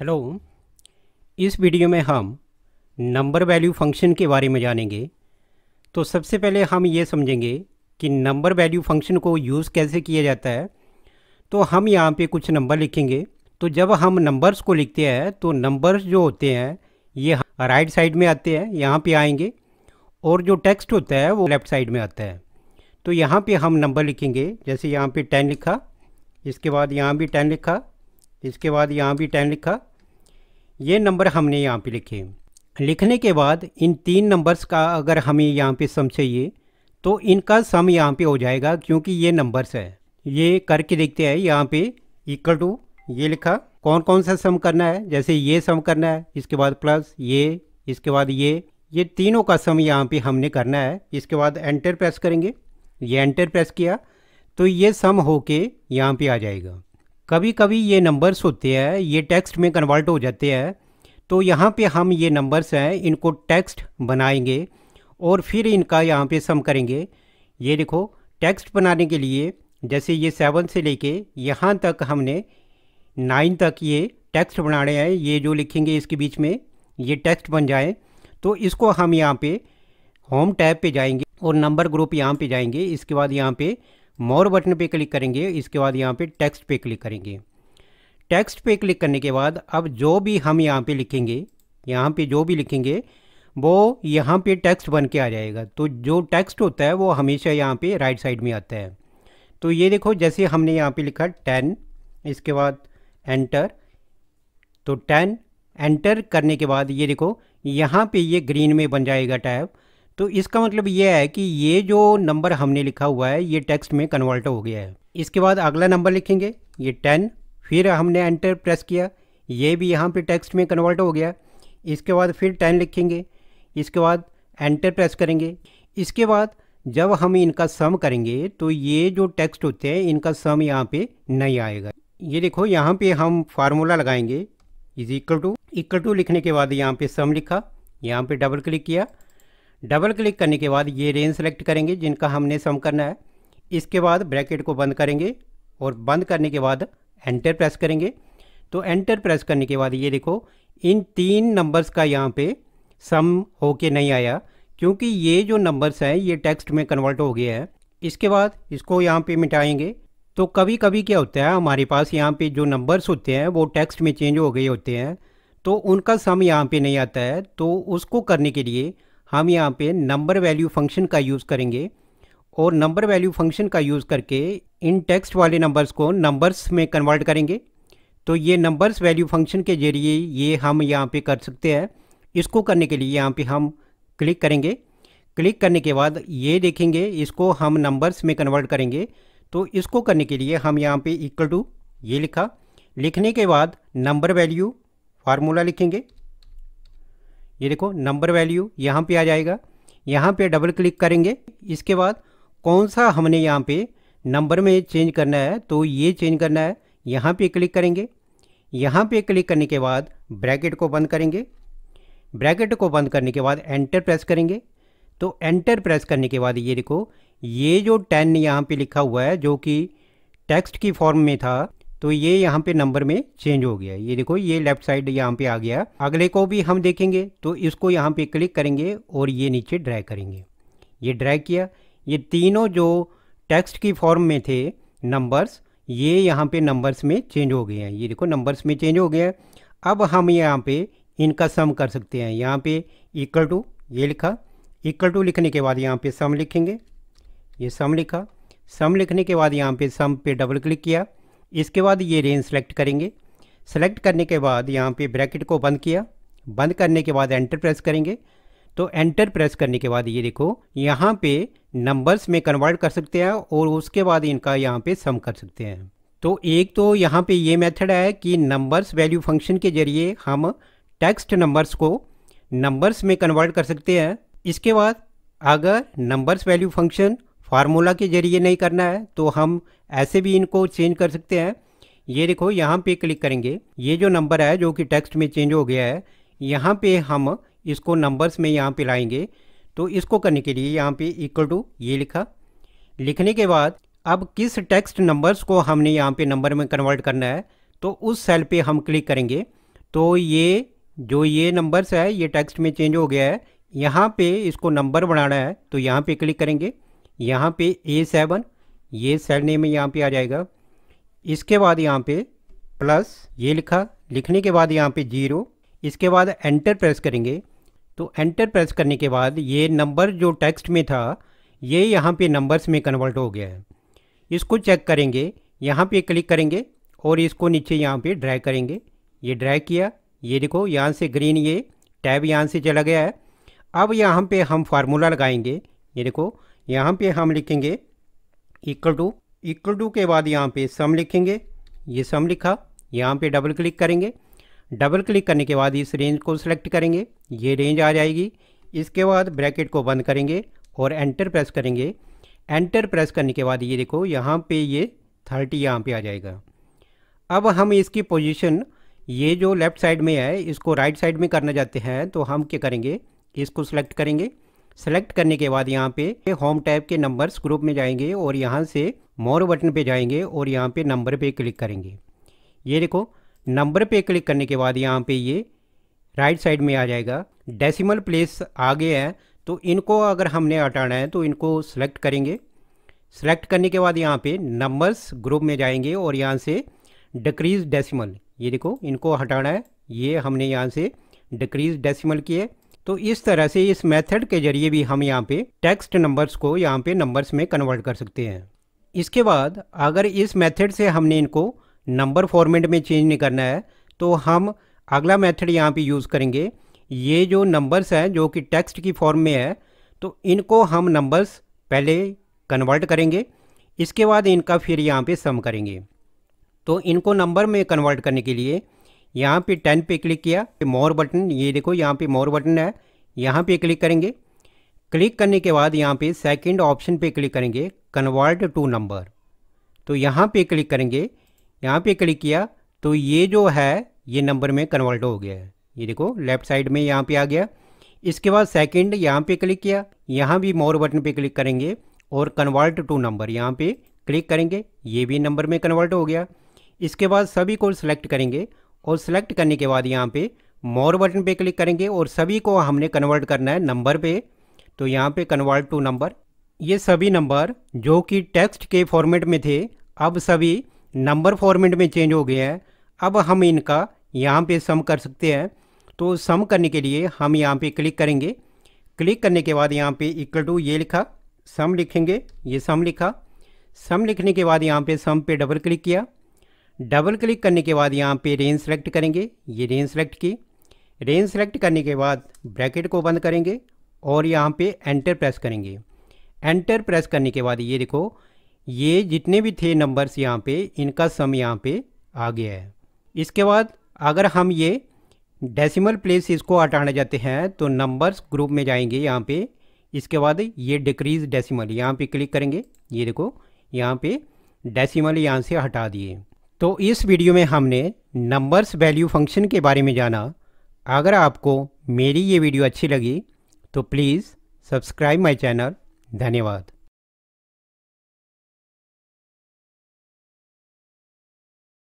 hello इस video में हम नंबर वैल्यू फंक्शन के बारे में जानेंगे तो सबसे पहले हम ये समझेंगे कि नंबर वैल्यू फंक्शन को यूज़ कैसे किया जाता है तो हम यहाँ पे कुछ नंबर लिखेंगे तो जब हम नंबर्स को लिखते हैं तो नंबर्स जो होते हैं ये राइट साइड में आते हैं यहाँ पे आएंगे और जो टेक्स्ट होता है वो लेफ़्ट साइड में आता है तो यहाँ पर हम नंबर लिखेंगे जैसे यहाँ पर टेन लिखा इसके बाद यहाँ भी टेन लिखा इसके बाद यहाँ भी टेन लिखा ये नंबर हमने यहाँ पे लिखे लिखने के बाद इन तीन नंबर्स का अगर हमें यहाँ पे सम चाहिए तो इनका सम यहाँ पे हो जाएगा क्योंकि ये नंबर्स है ये करके देखते हैं यहाँ पे इक्वल टू ये लिखा कौन कौन सा सम करना है जैसे ये सम करना है इसके बाद प्लस ये इसके बाद ये ये तीनों का सम यहाँ पे हमने करना है इसके बाद एंटर प्रेस करेंगे ये एंटर प्रेस किया तो ये सम होके यहाँ पे आ जाएगा कभी कभी ये नंबर्स होते हैं ये टेक्स्ट में कन्वर्ट हो जाते हैं तो यहाँ पे हम ये नंबर्स हैं इनको टेक्स्ट बनाएंगे और फिर इनका यहाँ पे सम करेंगे ये देखो टेक्स्ट बनाने के लिए जैसे ये सेवन से लेके यहाँ तक हमने नाइन तक ये टेक्स्ट बनाने हैं ये जो लिखेंगे इसके बीच में ये टेक्स्ट बन जाए तो इसको हम यहाँ पे होम टैब पे जाएंगे और नंबर ग्रुप यहाँ पे जाएंगे इसके बाद यहाँ पे मोर बटन पे क्लिक करेंगे इसके बाद यहाँ पे टेक्स्ट पे क्लिक करेंगे टेक्स्ट पे क्लिक करने के बाद अब जो भी हम यहाँ पे लिखेंगे यहाँ पे जो भी लिखेंगे वो यहाँ पे टेक्स्ट बन के आ जाएगा तो जो टेक्स्ट होता है वो हमेशा यहाँ पे राइट साइड में आता है तो ये देखो जैसे हमने यहाँ पे लिखा टेन इसके बाद एंटर तो टेन एंटर करने के बाद ये देखो यहाँ पे ये ग्रीन में बन जाएगा टैब तो इसका मतलब ये है कि ये जो नंबर हमने लिखा हुआ है ये टेक्स्ट में कन्वर्ट हो गया है इसके बाद अगला नंबर लिखेंगे ये टेन फिर हमने एंटर प्रेस किया ये भी यहाँ पे टेक्स्ट में कन्वर्ट हो गया इसके बाद फिर टेन लिखेंगे इसके बाद एंटर प्रेस करेंगे इसके बाद जब हम इनका सम करेंगे तो ये जो टेक्स्ट होते हैं इनका सम यहाँ पे नहीं आएगा ये देखो यहाँ पे हम फार्मूला लगाएंगे is equal to equal to लिखने के बाद यहाँ पे सम लिखा यहाँ पे डबल क्लिक किया डबल क्लिक करने के बाद ये रेंज सेलेक्ट करेंगे जिनका हमने सम करना है इसके बाद ब्रैकेट को बंद करेंगे और बंद करने के बाद एंटर प्रेस करेंगे तो एंटर प्रेस करने के बाद ये देखो इन तीन नंबर्स का यहाँ पे सम हो के नहीं आया क्योंकि ये जो नंबर्स हैं ये टेक्स्ट में कन्वर्ट हो गया है इसके बाद इसको यहाँ पे मिटाएंगे तो कभी कभी क्या होता है हमारे पास यहाँ पे जो नंबर्स होते हैं वो टेक्स्ट में चेंज हो गए होते हैं तो उनका सम यहाँ पे नहीं आता है तो उसको करने के लिए हम यहाँ पे नंबर वैल्यू फंक्शन का यूज़ करेंगे और नंबर वैल्यू फंक्शन का यूज़ करके इन टेक्स्ट वाले नंबर्स को नंबर्स में कन्वर्ट करेंगे तो ये नंबर्स वैल्यू फंक्शन के जरिए ये हम यहाँ पे कर सकते हैं इसको करने के लिए यहाँ पे हम क्लिक करेंगे क्लिक करने के बाद ये देखेंगे इसको हम नंबर्स में कन्वर्ट करेंगे तो इसको करने के लिए हम यहाँ पे इक्वल टू ये लिखा लिखने के बाद नंबर वैल्यू फार्मूला लिखेंगे ये देखो नंबर वैल्यू यहाँ पे आ जाएगा यहाँ पे डबल क्लिक करेंगे इसके बाद कौन सा हमने यहाँ पे नंबर में चेंज करना है तो ये चेंज करना है यहाँ पे क्लिक करेंगे यहाँ पे क्लिक करने के बाद ब्रैकेट को बंद करेंगे ब्रैकेट को बंद करने के बाद एंटर प्रेस करेंगे तो एंटर प्रेस करने के बाद ये देखो ये जो टेन यहाँ पर लिखा हुआ है जो कि टेक्स्ट की फॉर्म में था तो ये यहाँ पे नंबर में चेंज हो गया ये देखो ये लेफ्ट साइड यहाँ पे आ गया अगले को भी हम देखेंगे तो इसको यहाँ पे क्लिक करेंगे और ये नीचे ड्रैग करेंगे ये ड्रैग किया ये तीनों जो टेक्स्ट की फॉर्म में थे नंबर्स ये यहाँ पे नंबर्स में चेंज हो गए हैं ये देखो नंबर्स में चेंज हो गया अब हम यहाँ पे इनका सम कर सकते हैं यहाँ पे इक्वल टू ये लिखा इक्वल टू लिखने के बाद यहाँ पे सम लिखेंगे ये सम लिखा सम लिखने के बाद यहाँ पे सम पे डबल क्लिक किया इसके बाद ये रेंज सेलेक्ट करेंगे सेलेक्ट करने के बाद यहाँ पे ब्रैकेट को बंद किया बंद करने के बाद एंटर प्रेस करेंगे तो एंटर प्रेस करने के बाद ये देखो यहाँ पे नंबर्स में कन्वर्ट कर सकते हैं और उसके बाद इनका यहाँ पे सम कर सकते हैं तो एक तो यहाँ पे ये मेथड है कि नंबर्स वैल्यू फंक्शन के जरिए हम टेक्स्ट नंबर्स को नंबर्स में कन्वर्ट कर सकते हैं इसके बाद अगर नंबर्स वैल्यू फंक्शन फार्मूला के ज़रिए नहीं करना है तो हम ऐसे भी इनको चेंज कर सकते हैं ये देखो यहाँ पे क्लिक करेंगे ये जो नंबर है जो कि टेक्स्ट में चेंज हो गया है यहाँ पे हम इसको नंबर्स में यहाँ पे लाएंगे तो इसको करने के लिए यहाँ पे इक्वल टू ये लिखा लिखने के बाद अब किस टेक्स्ट नंबर्स को हमने यहाँ पे नंबर में कन्वर्ट करना है तो उस सेल पे हम क्लिक करेंगे तो ये जो ये नंबर्स है ये टेक्स्ट में चेंज हो गया है यहाँ पर इसको नंबर बनाना है तो यहाँ पर क्लिक करेंगे यहाँ पे ए सेवन ये सेल नेम में यहाँ पे आ जाएगा इसके बाद यहाँ पे प्लस ये लिखा लिखने के बाद यहाँ पे जीरो इसके बाद एंटर प्रेस करेंगे तो एंटर प्रेस करने के बाद ये नंबर जो टेक्स्ट में था ये यहाँ पे नंबर्स में कन्वर्ट हो गया है इसको चेक करेंगे यहाँ पे क्लिक करेंगे और इसको नीचे यहाँ पे ड्रैग करेंगे ये ड्रैग किया ये देखो यहाँ से ग्रीन ये टैब यहाँ से चला गया है अब यहाँ पे हम फार्मूला लगाएंगे ये देखो यहाँ पे हम लिखेंगे इक्वल टू इक्वल टू के बाद यहाँ पे सम लिखेंगे ये सम लिखा यहाँ पे डबल क्लिक करेंगे डबल क्लिक करने के बाद इस रेंज को सिलेक्ट करेंगे ये रेंज आ जाएगी इसके बाद ब्रैकेट को बंद करेंगे और एंटर प्रेस करेंगे एंटर प्रेस करने के बाद ये देखो यहाँ पे ये थर्टी यहाँ पे आ जाएगा अब हम इसकी पोजीशन ये जो लेफ़्ट साइड में है इसको राइट right साइड में करना चाहते हैं तो हम क्या करेंगे इसको सिलेक्ट करेंगे सेलेक्ट करने के बाद यहाँ पे होम टैब के नंबर्स ग्रुप में जाएंगे और यहाँ से मोर बटन पे जाएंगे और यहाँ पे नंबर पे क्लिक करेंगे ये देखो नंबर पे क्लिक करने के बाद यहाँ पे ये राइट साइड में आ जाएगा डेसिमल प्लेस आगे है तो इनको अगर हमने हटाना है तो इनको सेलेक्ट करेंगे सेलेक्ट करने के बाद यहाँ पे नंबर्स ग्रुप में जाएंगे और यहाँ से डिक्रीज डेसिमल ये देखो इनको हटाना है ये हमने यहाँ से डिक्रीज डेसिमल किए तो इस तरह से इस मेथड के ज़रिए भी हम यहाँ पे टेक्स्ट नंबर्स को यहाँ पे नंबर्स में कन्वर्ट कर सकते हैं इसके बाद अगर इस मेथड से हमने इनको नंबर फॉर्मेट में चेंज नहीं करना है तो हम अगला मेथड यहाँ पे यूज़ करेंगे ये जो नंबर्स हैं जो कि टेक्स्ट की फॉर्म में है तो इनको हम नंबर्स पहले कन्वर्ट करेंगे इसके बाद इनका फिर यहाँ पर सम करेंगे तो इनको नंबर में कन्वर्ट करने के लिए यहाँ पे टेन पे क्लिक किया मोर बटन ये देखो यहाँ पे मोर बटन है यहाँ पे क्लिक करेंगे क्लिक करने के बाद यहाँ पे सेकंड ऑप्शन पे क्लिक करेंगे कन्वर्ट टू नंबर तो यहाँ पे क्लिक करेंगे यहाँ पे क्लिक किया तो ये जो है ये नंबर में कन्वर्ट हो गया है ये देखो लेफ्ट साइड में यहाँ पे आ गया इसके बाद सेकंड यहाँ पे क्लिक किया यहाँ भी मोर बटन पे क्लिक करेंगे और कन्वर्ट टू नंबर यहाँ पे क्लिक करेंगे ये भी नंबर में कन्वर्ट हो गया इसके बाद सभी को सिलेक्ट करेंगे और सिलेक्ट करने के बाद यहाँ पे मोर बटन पे क्लिक करेंगे और सभी को हमने कन्वर्ट करना है नंबर पे तो यहाँ पे कन्वर्ट टू नंबर ये सभी नंबर जो कि टेक्स्ट के फॉर्मेट में थे अब सभी नंबर फॉर्मेट में चेंज हो गए हैं अब हम इनका यहाँ पे सम कर सकते हैं तो सम करने के लिए हम यहाँ पे क्लिक करेंगे क्लिक करने के बाद यहाँ पे इक्वल टू ये लिखा सम लिखेंगे ये सम लिखा सम लिखने के बाद यहाँ पे सम पे डबल क्लिक किया डबल क्लिक करने के बाद यहाँ पे रेंज सेलेक्ट करेंगे ये रेंज सेलेक्ट की रेंज सेलेक्ट करने के बाद ब्रैकेट को बंद करेंगे और यहाँ पे एंटर प्रेस करेंगे एंटर प्रेस करने के बाद ये देखो ये जितने भी थे नंबर्स यहाँ पे इनका सम यहाँ पे आ गया है इसके बाद अगर हम ये डेसिमल प्लेस इसको हटाना चाहते हैं तो नंबर्स ग्रुप में जाएंगे यहाँ पे इसके बाद ये डिक्रीज डेसिमल यहाँ पे क्लिक करेंगे ये देखो यहाँ पे डेसिमल यहाँ से हटा दिए तो इस वीडियो में हमने नंबर्स वैल्यू फंक्शन के बारे में जाना अगर आपको मेरी ये वीडियो अच्छी लगी तो प्लीज़ सब्सक्राइब माय चैनल धन्यवाद